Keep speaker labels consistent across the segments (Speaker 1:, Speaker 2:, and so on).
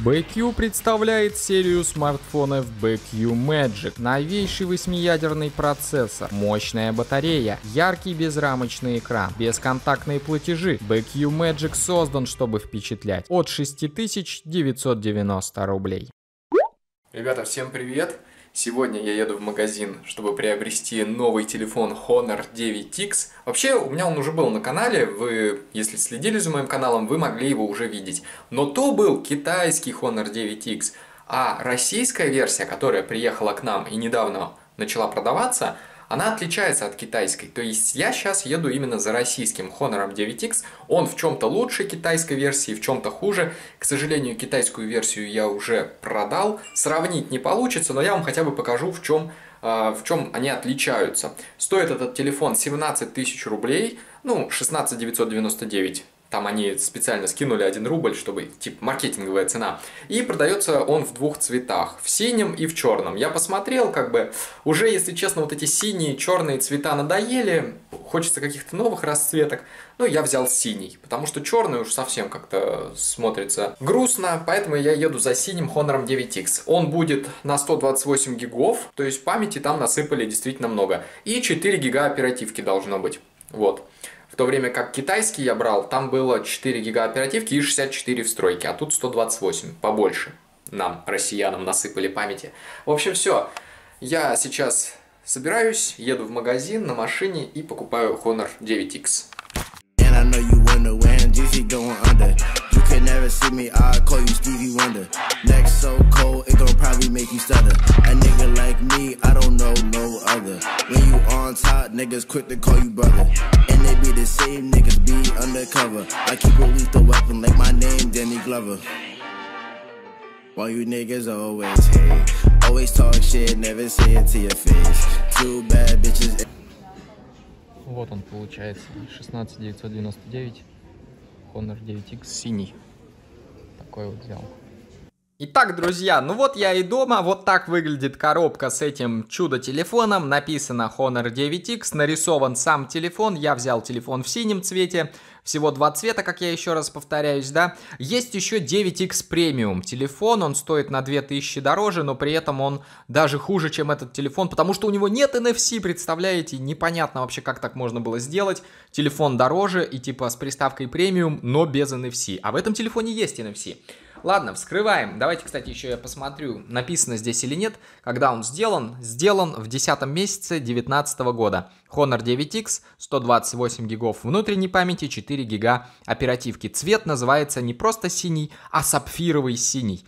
Speaker 1: BQ представляет серию смартфонов BQ Magic. Новейший восьмиядерный процессор, мощная батарея, яркий безрамочный экран, бесконтактные платежи. BQ Magic создан, чтобы впечатлять. От 6990 рублей. Ребята, всем привет! Сегодня я еду в магазин, чтобы приобрести новый телефон Honor 9X. Вообще, у меня он уже был на канале, вы, если следили за моим каналом, вы могли его уже видеть. Но то был китайский Honor 9X, а российская версия, которая приехала к нам и недавно начала продаваться – она отличается от китайской. То есть я сейчас еду именно за российским Honor 9X. Он в чем-то лучше китайской версии, в чем-то хуже. К сожалению, китайскую версию я уже продал. Сравнить не получится, но я вам хотя бы покажу, в чем а, в чем они отличаются. Стоит этот телефон 17 тысяч рублей, ну, 16 999 там они специально скинули 1 рубль, чтобы, типа, маркетинговая цена. И продается он в двух цветах, в синем и в черном. Я посмотрел, как бы, уже, если честно, вот эти синие, черные цвета надоели, хочется каких-то новых расцветок. Ну, я взял синий, потому что черный уж совсем как-то смотрится грустно, поэтому я еду за синим Honor 9X. Он будет на 128 гигов, то есть памяти там насыпали действительно много. И 4 гига оперативки должно быть. Вот. В то время как китайский я брал, там было 4 гига оперативки и 64 в стройке, а тут 128, побольше. Нам, россиянам, насыпали памяти. В общем, все. Я сейчас собираюсь, еду в магазин на машине и покупаю Honor 9X. And I know you You can never see me, I call you Stevie Wonder. Neck so cold, it gon' probably make you stutter. A nigga like me, I don't know no other. When you on top, niggas quick to call you brother. And they be the same niggas be undercover. I keep a lethal weapon like my name, Danny Glover. Why you niggas always hate, always talk shit, never say it to your face. Two bad bitches. Вот он получается, 16999. Honor 9X синий. Такой вот взял. Итак, друзья, ну вот я и дома, вот так выглядит коробка с этим чудо-телефоном, написано Honor 9X, нарисован сам телефон, я взял телефон в синем цвете, всего два цвета, как я еще раз повторяюсь, да. Есть еще 9X Premium телефон, он стоит на 2000 дороже, но при этом он даже хуже, чем этот телефон, потому что у него нет NFC, представляете, непонятно вообще, как так можно было сделать. Телефон дороже и типа с приставкой Premium, но без NFC, а в этом телефоне есть NFC. Ладно, вскрываем. Давайте, кстати, еще я посмотрю, написано здесь или нет, когда он сделан. Сделан в 10 месяце 2019 года. Honor 9X, 128 гигов внутренней памяти, 4 гига оперативки. Цвет называется не просто синий, а сапфировый синий.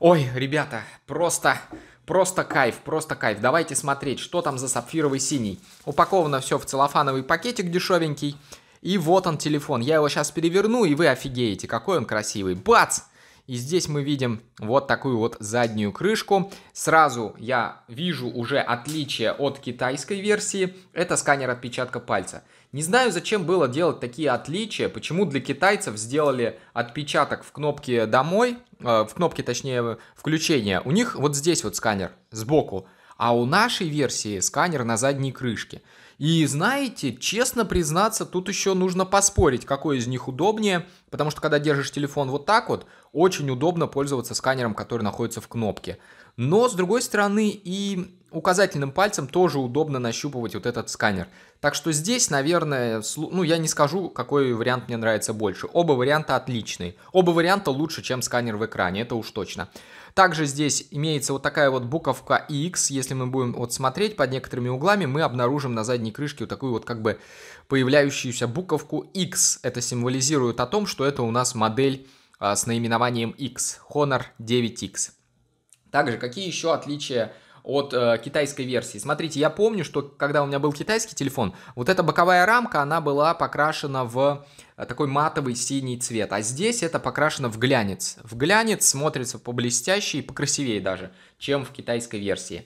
Speaker 1: Ой, ребята, просто... Просто кайф, просто кайф. Давайте смотреть, что там за сапфировый синий. Упаковано все в целлофановый пакетик дешевенький. И вот он телефон. Я его сейчас переверну, и вы офигеете, какой он красивый. Бац! И здесь мы видим вот такую вот заднюю крышку. Сразу я вижу уже отличие от китайской версии. Это сканер отпечатка пальца. Не знаю, зачем было делать такие отличия, почему для китайцев сделали отпечаток в кнопке «Домой», э, в кнопке, точнее, «Включения». У них вот здесь вот сканер сбоку, а у нашей версии сканер на задней крышке. И знаете, честно признаться, тут еще нужно поспорить, какой из них удобнее – Потому что когда держишь телефон вот так вот, очень удобно пользоваться сканером, который находится в кнопке. Но, с другой стороны, и указательным пальцем тоже удобно нащупывать вот этот сканер. Так что здесь, наверное, ну я не скажу, какой вариант мне нравится больше. Оба варианта отличные. Оба варианта лучше, чем сканер в экране, это уж точно. Также здесь имеется вот такая вот буковка X. Если мы будем вот смотреть под некоторыми углами, мы обнаружим на задней крышке вот такую вот как бы появляющуюся буковку X. Это символизирует о том, что это у нас модель а, с наименованием X, Honor 9X. Также, какие еще отличия от э, китайской версии. Смотрите, я помню, что когда у меня был китайский телефон, вот эта боковая рамка, она была покрашена в э, такой матовый синий цвет, а здесь это покрашено в глянец. В глянец смотрится поблестяще и покрасивее даже, чем в китайской версии.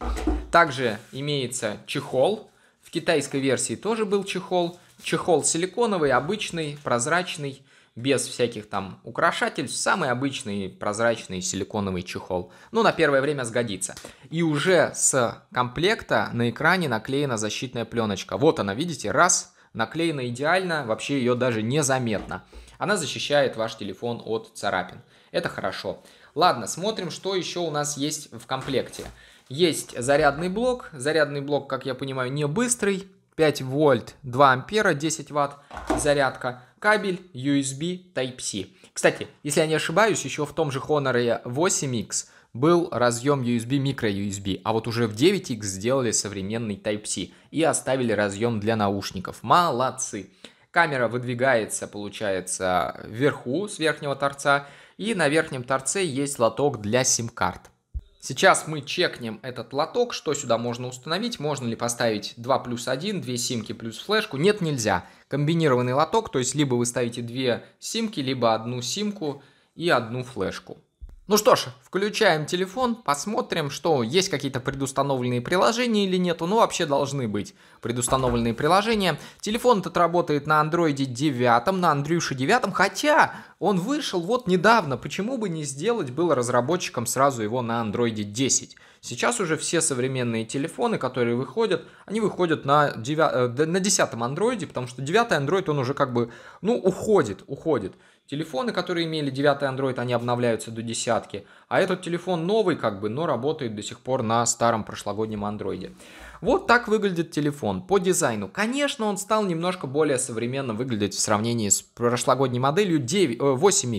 Speaker 1: Также имеется чехол. В китайской версии тоже был чехол. Чехол силиконовый, обычный, прозрачный, без всяких там украшательств, самый обычный прозрачный силиконовый чехол. Ну, на первое время сгодится. И уже с комплекта на экране наклеена защитная пленочка. Вот она, видите, раз, наклеена идеально, вообще ее даже незаметно. Она защищает ваш телефон от царапин. Это хорошо. Ладно, смотрим, что еще у нас есть в комплекте. Есть зарядный блок. Зарядный блок, как я понимаю, не быстрый. 5 вольт, 2 ампера, 10 ватт зарядка, кабель USB Type-C. Кстати, если я не ошибаюсь, еще в том же Honor 8X был разъем USB, micro usb а вот уже в 9X сделали современный Type-C и оставили разъем для наушников. Молодцы! Камера выдвигается, получается, вверху, с верхнего торца, и на верхнем торце есть лоток для сим-карт. Сейчас мы чекнем этот лоток, что сюда можно установить, можно ли поставить 2 плюс 1, 2 симки плюс флешку. Нет, нельзя. Комбинированный лоток, то есть либо вы ставите 2 симки, либо одну симку и одну флешку. Ну что ж, включаем телефон, посмотрим, что есть какие-то предустановленные приложения или нету. Ну, вообще должны быть предустановленные приложения. Телефон этот работает на андроиде 9, на Андрюше 9, хотя он вышел вот недавно. Почему бы не сделать было разработчикам сразу его на андроиде 10? Сейчас уже все современные телефоны, которые выходят, они выходят на, 9, э, на 10 андроиде, потому что 9 андроид, он уже как бы, ну, уходит, уходит. Телефоны, которые имели 9 Android, они обновляются до десятки. А этот телефон новый, как бы, но работает до сих пор на старом прошлогоднем Android. Вот так выглядит телефон по дизайну. Конечно, он стал немножко более современно выглядеть в сравнении с прошлогодней моделью 9, 8X, э,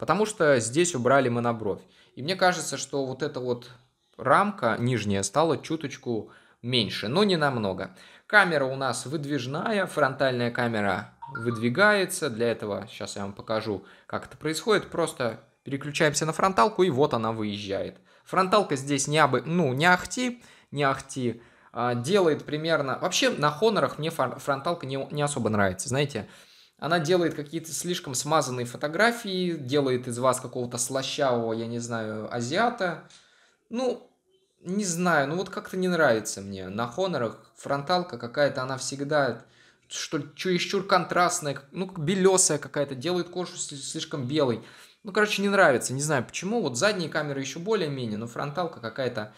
Speaker 1: потому что здесь убрали монобровь. И мне кажется, что вот эта вот рамка нижняя стала чуточку меньше, но не намного. Камера у нас выдвижная, фронтальная камера выдвигается. Для этого сейчас я вам покажу, как это происходит. Просто переключаемся на фронталку, и вот она выезжает. Фронталка здесь не, абы, ну, не ахти, не ахти, а, делает примерно... Вообще на Хонорах мне фронталка не, не особо нравится, знаете. Она делает какие-то слишком смазанные фотографии, делает из вас какого-то слащавого, я не знаю, азиата. Ну, не знаю, ну вот как-то не нравится мне. На Хонорах фронталка какая-то, она всегда что чересчур контрастная, ну, белесая какая-то, делает кожу слишком белой. Ну, короче, не нравится, не знаю почему. Вот задние камеры еще более-менее, но фронталка какая-то...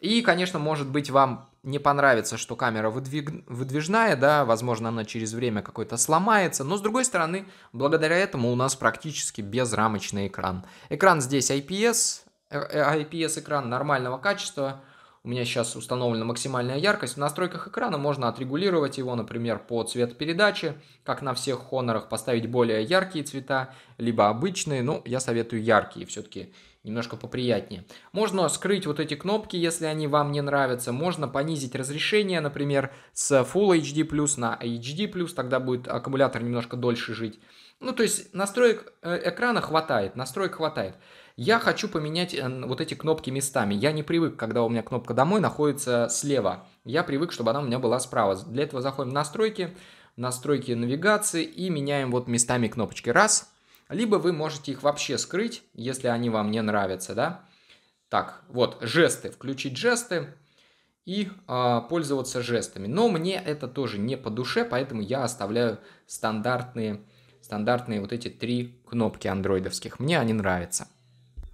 Speaker 1: И, конечно, может быть, вам не понравится, что камера выдвиг... выдвижная, да, возможно, она через время какой-то сломается, но, с другой стороны, благодаря этому у нас практически безрамочный экран. Экран здесь IPS, э, э, IPS-экран нормального качества, у меня сейчас установлена максимальная яркость. В настройках экрана можно отрегулировать его, например, по цвету передачи, как на всех Honor поставить более яркие цвета, либо обычные, но ну, я советую яркие все-таки немножко поприятнее. Можно скрыть вот эти кнопки, если они вам не нравятся. Можно понизить разрешение, например, с Full HD+, на HD+, тогда будет аккумулятор немножко дольше жить. Ну, то есть настроек э, экрана хватает, настроек хватает я хочу поменять э, вот эти кнопки местами. Я не привык, когда у меня кнопка «Домой» находится слева. Я привык, чтобы она у меня была справа. Для этого заходим в настройки, настройки навигации и меняем вот местами кнопочки. Раз. Либо вы можете их вообще скрыть, если они вам не нравятся, да. Так, вот, жесты. Включить жесты и э, пользоваться жестами. Но мне это тоже не по душе, поэтому я оставляю стандартные, стандартные вот эти три кнопки андроидовских. Мне они нравятся.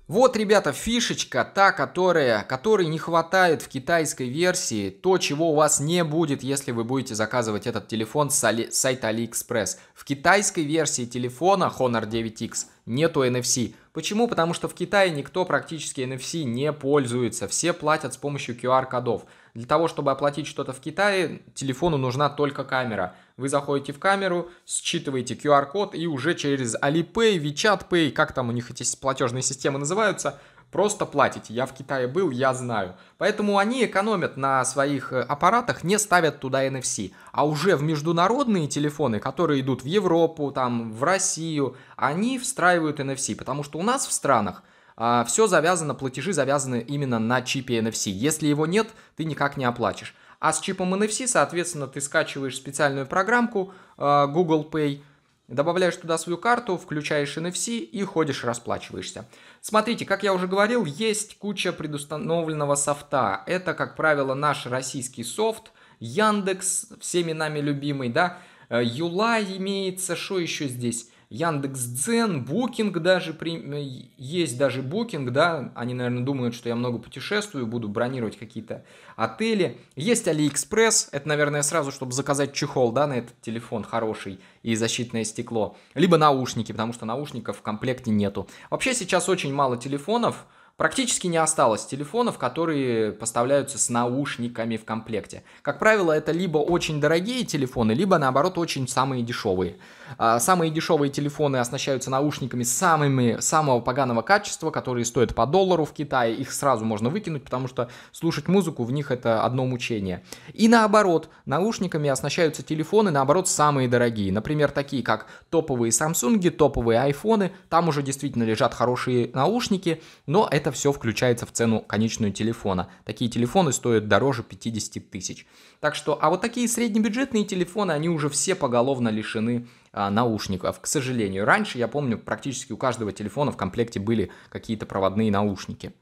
Speaker 1: Вот, ребята, фишечка, та, которая, которой не хватает в китайской версии, то, чего у вас не будет, если вы будете заказывать этот телефон с, Али, сайта AliExpress. В китайской версии телефона Honor 9X нету NFC. Почему? Потому что в Китае никто практически NFC не пользуется, все платят с помощью QR-кодов. Для того, чтобы оплатить что-то в Китае, телефону нужна только камера – вы заходите в камеру, считываете QR-код и уже через Alipay, WeChat Pay, как там у них эти платежные системы называются, просто платите. Я в Китае был, я знаю. Поэтому они экономят на своих э, аппаратах, не ставят туда NFC. А уже в международные телефоны, которые идут в Европу, там, в Россию, они встраивают NFC, потому что у нас в странах а, все завязано, платежи завязаны именно на чипе NFC. Если его нет, ты никак не оплатишь. А с чипом NFC, соответственно, ты скачиваешь специальную программку э, Google Pay, добавляешь туда свою карту, включаешь NFC и ходишь расплачиваешься. Смотрите, как я уже говорил, есть куча предустановленного софта. Это, как правило, наш российский софт, Яндекс, всеми нами любимый, да, э, Юла имеется, что еще здесь? Яндекс Дзен, Booking даже при... Э, есть даже Booking, да, они, наверное, думают, что я много путешествую, буду бронировать какие-то отели. Есть AliExpress, это, наверное, сразу, чтобы заказать чехол, да, на этот телефон хороший и защитное стекло. Либо наушники, потому что наушников в комплекте нету. Вообще сейчас очень мало телефонов, Практически не осталось телефонов, которые поставляются с наушниками в комплекте. Как правило, это либо очень дорогие телефоны, либо наоборот очень самые дешевые. А, самые дешевые телефоны оснащаются наушниками самыми, самого поганого качества, которые стоят по доллару в Китае. Их сразу можно выкинуть, потому что слушать музыку в них это одно мучение. И наоборот, наушниками оснащаются телефоны, наоборот, самые дорогие. Например, такие как топовые Samsung, топовые iPhone. Там уже действительно лежат хорошие наушники, но это все включается в цену конечную телефона. Такие телефоны стоят дороже 50 тысяч. Так что, а вот такие среднебюджетные телефоны, они уже все поголовно лишены а, наушников. К сожалению, раньше, я помню, практически у каждого телефона в комплекте были какие-то проводные наушники.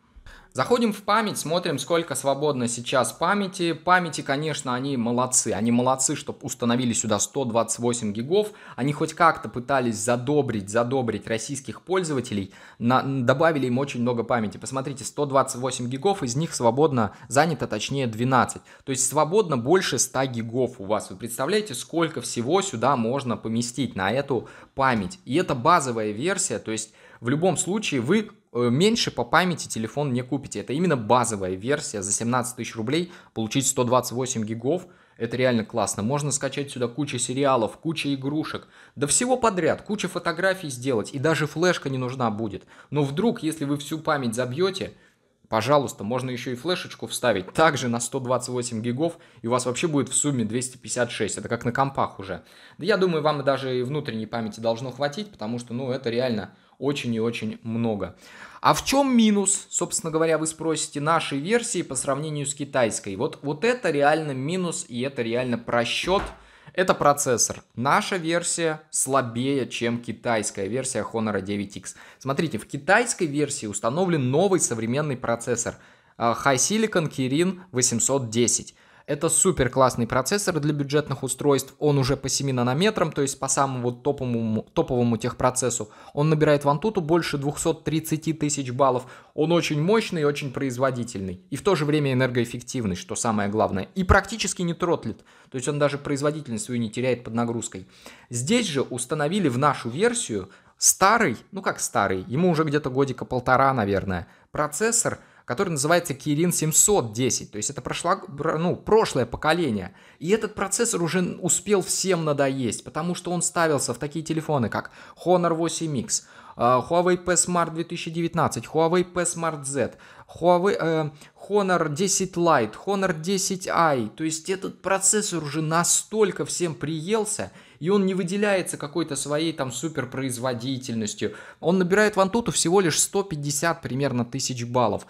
Speaker 1: Заходим в память, смотрим, сколько свободно сейчас памяти. Памяти, конечно, они молодцы. Они молодцы, что установили сюда 128 гигов. Они хоть как-то пытались задобрить, задобрить российских пользователей. На, добавили им очень много памяти. Посмотрите, 128 гигов, из них свободно занято, точнее, 12. То есть свободно больше 100 гигов у вас. Вы представляете, сколько всего сюда можно поместить на эту память. И это базовая версия, то есть в любом случае вы Э, меньше по памяти телефон не купите. Это именно базовая версия за 17 тысяч рублей, получить 128 гигов. Это реально классно. Можно скачать сюда кучу сериалов, кучу игрушек, да всего подряд, куча фотографий сделать, и даже флешка не нужна будет. Но вдруг, если вы всю память забьете, пожалуйста, можно еще и флешечку вставить, также на 128 гигов, и у вас вообще будет в сумме 256, это как на компах уже. Да я думаю, вам даже и внутренней памяти должно хватить, потому что, ну, это реально очень и очень много. А в чем минус, собственно говоря, вы спросите, нашей версии по сравнению с китайской? Вот, вот это реально минус и это реально просчет, это процессор. Наша версия слабее, чем китайская версия Honor 9X. Смотрите, в китайской версии установлен новый современный процессор а, High Silicon Kirin 810. Это супер классный процессор для бюджетных устройств. Он уже по 7 нанометрам, то есть по самому топовому, топовому техпроцессу. Он набирает в Antutu больше 230 тысяч баллов. Он очень мощный, очень производительный. И в то же время энергоэффективный, что самое главное. И практически не тротлит. То есть он даже производительность свою не теряет под нагрузкой. Здесь же установили в нашу версию старый, ну как старый, ему уже где-то годика полтора, наверное, процессор – который называется Kirin 710, то есть это прошло, ну, прошлое поколение. И этот процессор уже успел всем надоесть, потому что он ставился в такие телефоны, как Honor 8X, э, Huawei P Smart 2019, Huawei P Smart Z, Huawei, э, Honor 10 Lite, Honor 10i. То есть этот процессор уже настолько всем приелся, и он не выделяется какой-то своей там суперпроизводительностью. Он набирает в Antutu всего лишь 150 примерно тысяч баллов.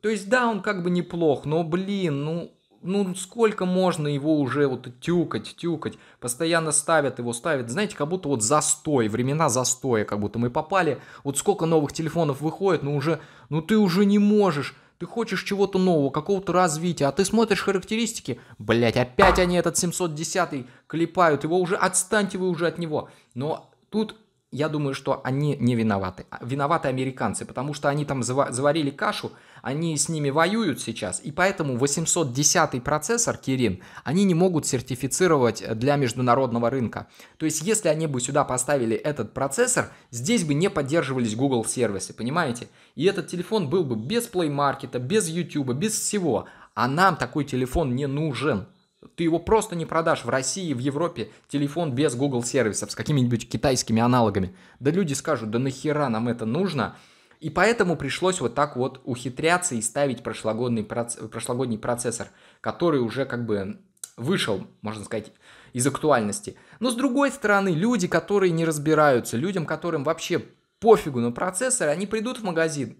Speaker 1: То есть, да, он как бы неплох, но, блин, ну, ну сколько можно его уже вот тюкать, тюкать, постоянно ставят его, ставят, знаете, как будто вот застой, времена застоя, как будто мы попали, вот сколько новых телефонов выходит, но ну, уже, ну ты уже не можешь, ты хочешь чего-то нового, какого-то развития, а ты смотришь характеристики, блять, опять они этот 710 клепают, его уже, отстаньте вы уже от него, но тут я думаю, что они не виноваты. А виноваты американцы, потому что они там заварили кашу, они с ними воюют сейчас, и поэтому 810 процессор Kirin они не могут сертифицировать для международного рынка. То есть, если они бы сюда поставили этот процессор, здесь бы не поддерживались Google сервисы, понимаете? И этот телефон был бы без Play Market, без YouTube, без всего. А нам такой телефон не нужен. Ты его просто не продашь в России, в Европе телефон без Google сервисов с какими-нибудь китайскими аналогами. Да люди скажут, да нахера нам это нужно? И поэтому пришлось вот так вот ухитряться и ставить прошлогодний, проц... прошлогодний процессор, который уже как бы вышел, можно сказать, из актуальности. Но с другой стороны, люди, которые не разбираются, людям, которым вообще пофигу на процессоры, они придут в магазин.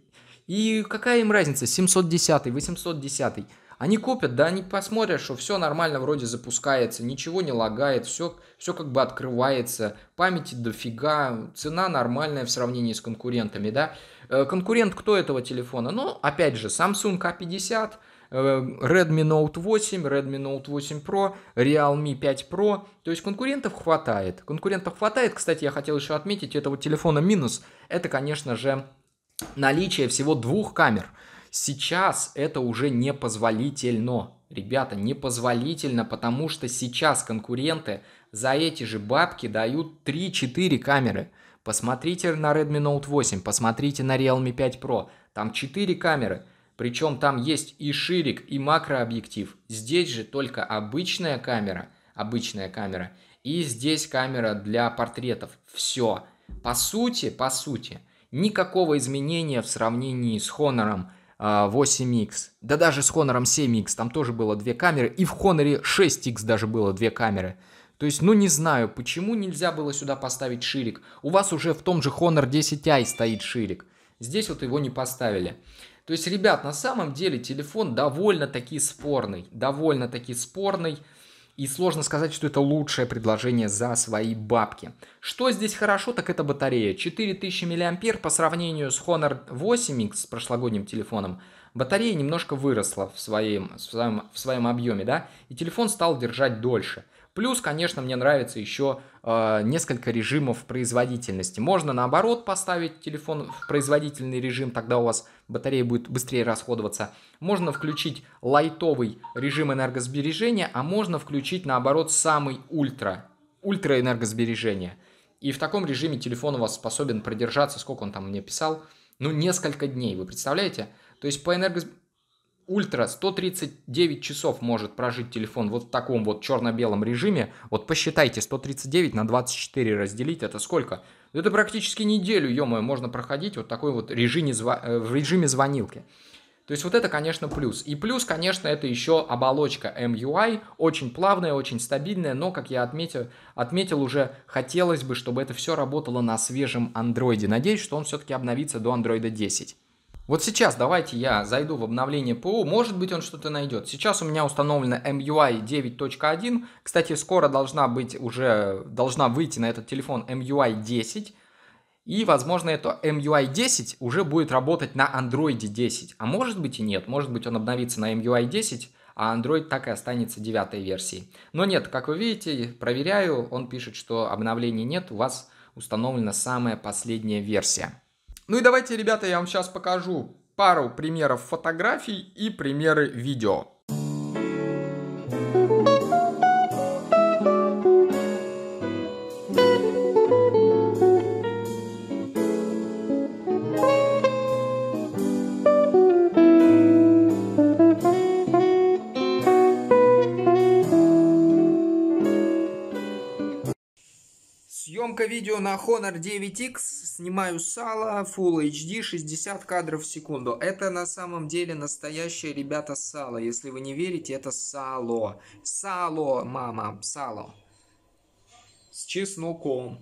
Speaker 1: И какая им разница, 710, 810. Они купят, да, они посмотрят, что все нормально вроде запускается, ничего не лагает, все, все как бы открывается, памяти дофига, цена нормальная в сравнении с конкурентами, да. Э, конкурент кто этого телефона? Ну, опять же, Samsung A50, э, Redmi Note 8, Redmi Note 8 Pro, Realme 5 Pro. То есть конкурентов хватает. Конкурентов хватает. Кстати, я хотел еще отметить, этого телефона минус. Это, конечно же, наличие всего двух камер. Сейчас это уже непозволительно. Ребята, непозволительно, потому что сейчас конкуренты за эти же бабки дают 3-4 камеры. Посмотрите на Redmi Note 8, посмотрите на Realme 5 Pro. Там 4 камеры. Причем там есть и ширик, и макрообъектив. Здесь же только обычная камера. Обычная камера. И здесь камера для портретов. Все. По сути, по сути, никакого изменения в сравнении с Honor 8X. А, да даже с Honor 7X. Там тоже было две камеры. И в Honor 6X даже было две камеры. То есть, ну не знаю, почему нельзя было сюда поставить ширик. У вас уже в том же Honor 10i стоит ширик. Здесь вот его не поставили. То есть, ребят, на самом деле телефон довольно-таки спорный. Довольно-таки спорный. И сложно сказать, что это лучшее предложение за свои бабки. Что здесь хорошо, так это батарея. 4000 мА по сравнению с Honor 8X с прошлогодним телефоном. Батарея немножко выросла в своем, в своем, в своем объеме, да? И телефон стал держать дольше. Плюс, конечно, мне нравится еще э, несколько режимов производительности. Можно наоборот поставить телефон в производительный режим, тогда у вас батарея будет быстрее расходоваться. Можно включить лайтовый режим энергосбережения, а можно включить наоборот самый ультра, ультра энергосбережение. И в таком режиме телефон у вас способен продержаться, сколько он там мне писал, ну несколько дней, вы представляете? То есть по энергосбережению ультра 139 часов может прожить телефон вот в таком вот черно-белом режиме. Вот посчитайте, 139 на 24 разделить, это сколько? Это практически неделю, ё можно проходить вот такой вот режиме, э, в режиме звонилки. То есть вот это, конечно, плюс. И плюс, конечно, это еще оболочка MUI, эм очень плавная, очень стабильная, но, как я отметил, отметил уже, хотелось бы, чтобы это все работало на свежем Android. Надеюсь, что он все-таки обновится до Android 10. Вот сейчас давайте я зайду в обновление ПО, может быть он что-то найдет. Сейчас у меня установлена MUI 9.1. Кстати, скоро должна быть уже, должна выйти на этот телефон MUI 10. И, возможно, это MUI 10 уже будет работать на Android 10. А может быть и нет, может быть он обновится на MUI 10, а Android так и останется девятой версией. Но нет, как вы видите, проверяю, он пишет, что обновлений нет, у вас установлена самая последняя версия. Ну и давайте, ребята, я вам сейчас покажу пару примеров фотографий и примеры видео. Съемка видео на Honor 9X, снимаю сало, Full HD, 60 кадров в секунду. Это на самом деле настоящие ребята сало. Если вы не верите, это сало. Сало, мама, сало. С чесноком.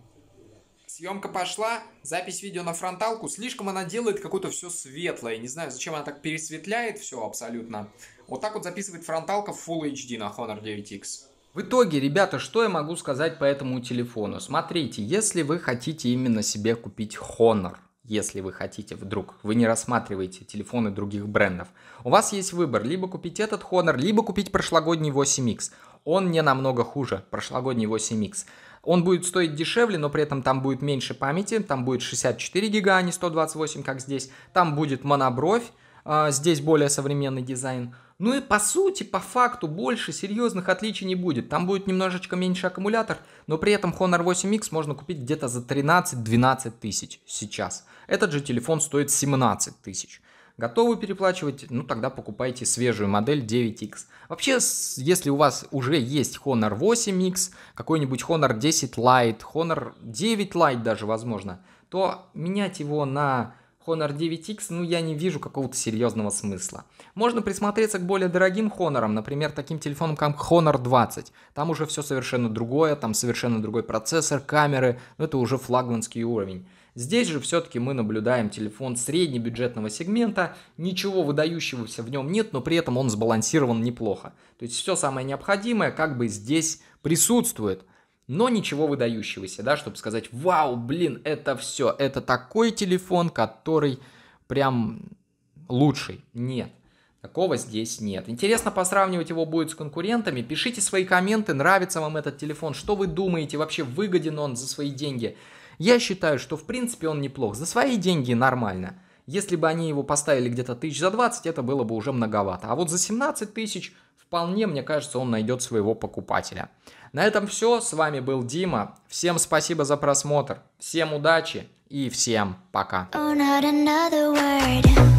Speaker 1: Съемка пошла, запись видео на фронталку. Слишком она делает какое-то все светлое. Не знаю, зачем она так пересветляет все абсолютно. Вот так вот записывает фронталка Full HD на Honor 9X. В итоге, ребята, что я могу сказать по этому телефону? Смотрите, если вы хотите именно себе купить Honor, если вы хотите вдруг, вы не рассматриваете телефоны других брендов. У вас есть выбор, либо купить этот Honor, либо купить прошлогодний 8X. Он не намного хуже, прошлогодний 8X. Он будет стоить дешевле, но при этом там будет меньше памяти, там будет 64 гига, а не 128, как здесь. Там будет монобровь, а, здесь более современный дизайн. Ну и по сути, по факту, больше серьезных отличий не будет. Там будет немножечко меньше аккумулятор, но при этом Honor 8X можно купить где-то за 13-12 тысяч сейчас. Этот же телефон стоит 17 тысяч. Готовы переплачивать? Ну тогда покупайте свежую модель 9X. Вообще, если у вас уже есть Honor 8X, какой-нибудь Honor 10 Lite, Honor 9 Lite даже возможно, то менять его на Honor 9X, ну я не вижу какого-то серьезного смысла. Можно присмотреться к более дорогим Honor, например, таким телефоном, как Honor 20. Там уже все совершенно другое, там совершенно другой процессор, камеры, но ну, это уже флагманский уровень. Здесь же все-таки мы наблюдаем телефон среднебюджетного сегмента, ничего выдающегося в нем нет, но при этом он сбалансирован неплохо. То есть все самое необходимое как бы здесь присутствует – но ничего выдающегося, да, чтобы сказать, вау, блин, это все, это такой телефон, который прям лучший. Нет, такого здесь нет. Интересно посравнивать его будет с конкурентами. Пишите свои комменты, нравится вам этот телефон, что вы думаете, вообще выгоден он за свои деньги. Я считаю, что в принципе он неплох, за свои деньги нормально. Если бы они его поставили где-то тысяч за 20, это было бы уже многовато. А вот за 17 тысяч вполне, мне кажется, он найдет своего покупателя. На этом все. С вами был Дима. Всем спасибо за просмотр. Всем удачи и всем пока. Oh,